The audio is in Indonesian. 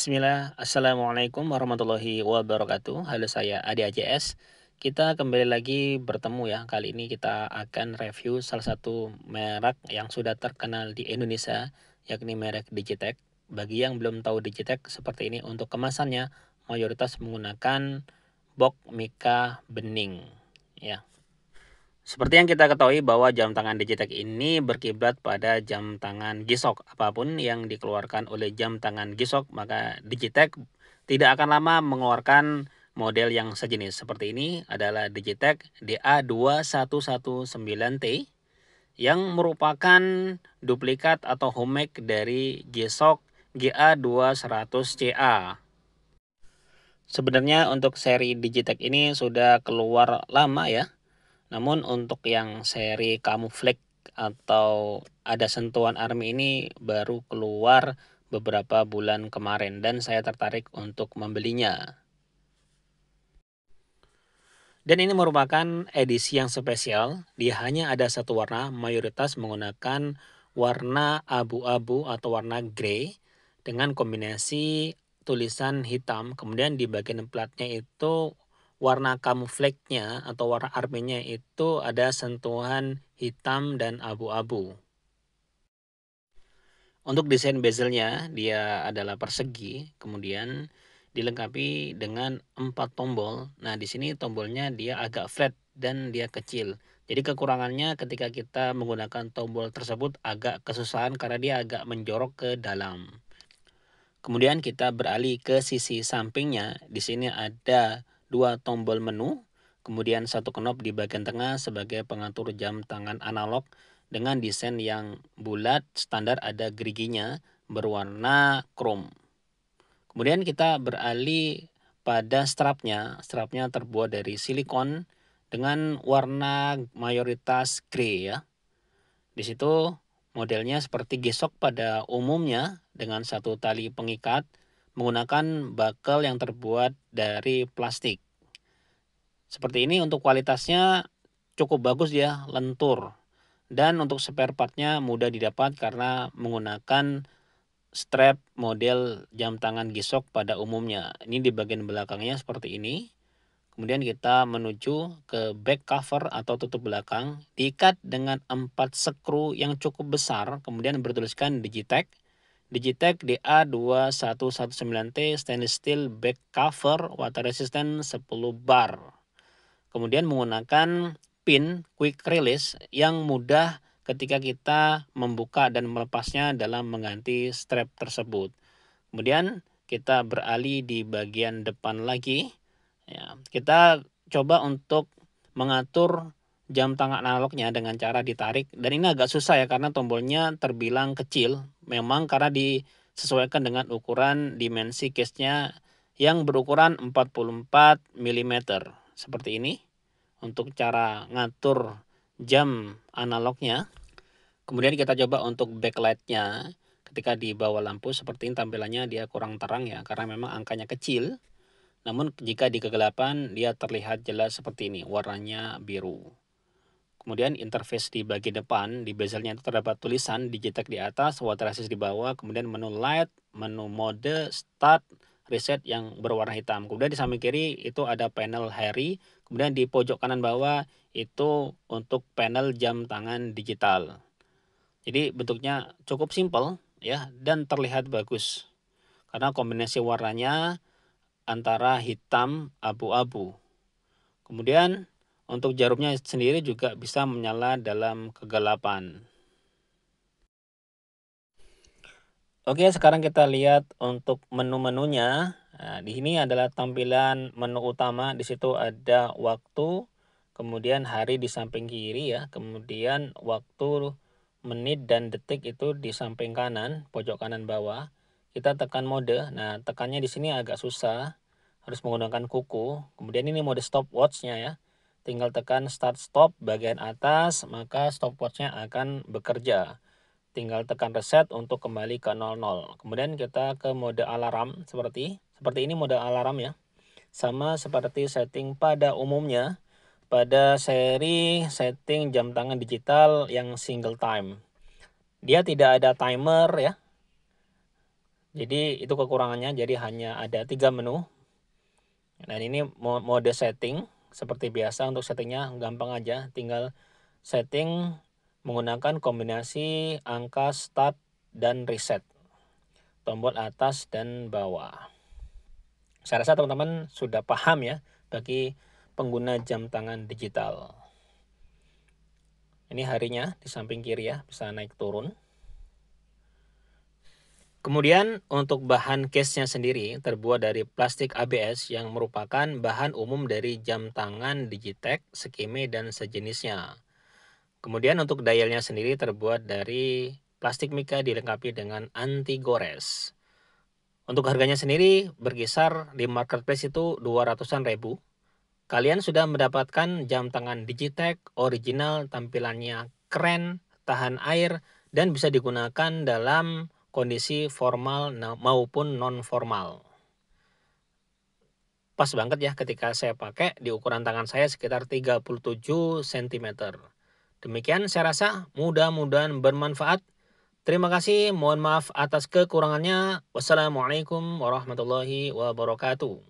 Bismillah, Assalamualaikum warahmatullahi wabarakatuh Halo saya Adi AJS Kita kembali lagi bertemu ya Kali ini kita akan review salah satu merek yang sudah terkenal di Indonesia Yakni merek Digitech Bagi yang belum tahu Digitech seperti ini Untuk kemasannya mayoritas menggunakan box mika bening Ya, seperti yang kita ketahui bahwa jam tangan Digitech ini berkiblat pada jam tangan Gisok. Apapun yang dikeluarkan oleh jam tangan Gisok, maka Digitech tidak akan lama mengeluarkan model yang sejenis. Seperti ini adalah Digitech DA2119T yang merupakan duplikat atau homemade dari Gisok GA2100CA. Sebenarnya untuk seri Digitech ini sudah keluar lama ya namun untuk yang seri Camouflage atau ada sentuhan army ini baru keluar beberapa bulan kemarin dan saya tertarik untuk membelinya. Dan ini merupakan edisi yang spesial, dia hanya ada satu warna, mayoritas menggunakan warna abu-abu atau warna grey dengan kombinasi tulisan hitam. Kemudian di bagian platnya itu warna kamufleknya atau warna arminya itu ada sentuhan hitam dan abu-abu. Untuk desain bezelnya dia adalah persegi, kemudian dilengkapi dengan empat tombol. Nah di sini tombolnya dia agak flat dan dia kecil. Jadi kekurangannya ketika kita menggunakan tombol tersebut agak kesusahan karena dia agak menjorok ke dalam. Kemudian kita beralih ke sisi sampingnya. Di sini ada dua tombol menu, kemudian satu knob di bagian tengah sebagai pengatur jam tangan analog dengan desain yang bulat, standar ada geriginya berwarna chrome. Kemudian kita beralih pada strapnya. Strapnya terbuat dari silikon dengan warna mayoritas grey ya. Di situ modelnya seperti gesok pada umumnya dengan satu tali pengikat menggunakan bakal yang terbuat dari plastik. Seperti ini untuk kualitasnya cukup bagus ya, lentur. Dan untuk spare partnya mudah didapat karena menggunakan strap model jam tangan gisok pada umumnya. Ini di bagian belakangnya seperti ini. Kemudian kita menuju ke back cover atau tutup belakang. Diikat dengan empat skru yang cukup besar. Kemudian bertuliskan Digitech. Digitech DA2119T stainless steel back cover water resistant 10 bar. Kemudian menggunakan pin quick release yang mudah ketika kita membuka dan melepasnya dalam mengganti strap tersebut. Kemudian kita beralih di bagian depan lagi. Ya, kita coba untuk mengatur jam tangan analognya dengan cara ditarik dan ini agak susah ya karena tombolnya terbilang kecil memang karena disesuaikan dengan ukuran dimensi case-nya yang berukuran 44 mm seperti ini untuk cara ngatur jam analognya kemudian kita coba untuk backlight-nya ketika di bawah lampu seperti ini tampilannya dia kurang terang ya karena memang angkanya kecil namun jika di kegelapan dia terlihat jelas seperti ini warnanya biru Kemudian interface di bagian depan, di bezelnya itu terdapat tulisan digital di atas, water assist di bawah, kemudian menu light, menu mode, start, reset yang berwarna hitam. Kemudian di samping kiri itu ada panel Harry, kemudian di pojok kanan bawah itu untuk panel jam tangan digital. Jadi bentuknya cukup simple ya dan terlihat bagus. Karena kombinasi warnanya antara hitam abu-abu. Kemudian untuk jarumnya sendiri juga bisa menyala dalam kegelapan. Oke, sekarang kita lihat untuk menu-menunya. Nah, di sini adalah tampilan menu utama. Di situ ada waktu, kemudian hari di samping kiri ya, kemudian waktu menit dan detik itu di samping kanan, pojok kanan bawah. Kita tekan mode. Nah, tekannya di sini agak susah, harus menggunakan kuku. Kemudian ini mode stopwatch-nya ya tinggal tekan start stop bagian atas maka stopwatchnya akan bekerja tinggal tekan reset untuk kembali ke 00 kemudian kita ke mode alarm seperti seperti ini mode alarm ya sama seperti setting pada umumnya pada seri setting jam tangan digital yang single time dia tidak ada timer ya jadi itu kekurangannya jadi hanya ada tiga menu dan ini mode setting seperti biasa untuk settingnya gampang aja tinggal setting menggunakan kombinasi angka start dan reset tombol atas dan bawah saya rasa teman-teman sudah paham ya bagi pengguna jam tangan digital ini harinya di samping kiri ya bisa naik turun Kemudian untuk bahan case-nya sendiri terbuat dari plastik ABS yang merupakan bahan umum dari jam tangan Digitech, Sekime, dan sejenisnya. Kemudian untuk dialnya sendiri terbuat dari plastik mika dilengkapi dengan anti gores. Untuk harganya sendiri berkisar di marketplace itu 200-an ribu. Kalian sudah mendapatkan jam tangan Digitech original tampilannya keren, tahan air, dan bisa digunakan dalam kondisi formal maupun non formal. Pas banget ya ketika saya pakai di ukuran tangan saya sekitar 37 cm. Demikian saya rasa mudah-mudahan bermanfaat. Terima kasih, mohon maaf atas kekurangannya. Wassalamualaikum warahmatullahi wabarakatuh.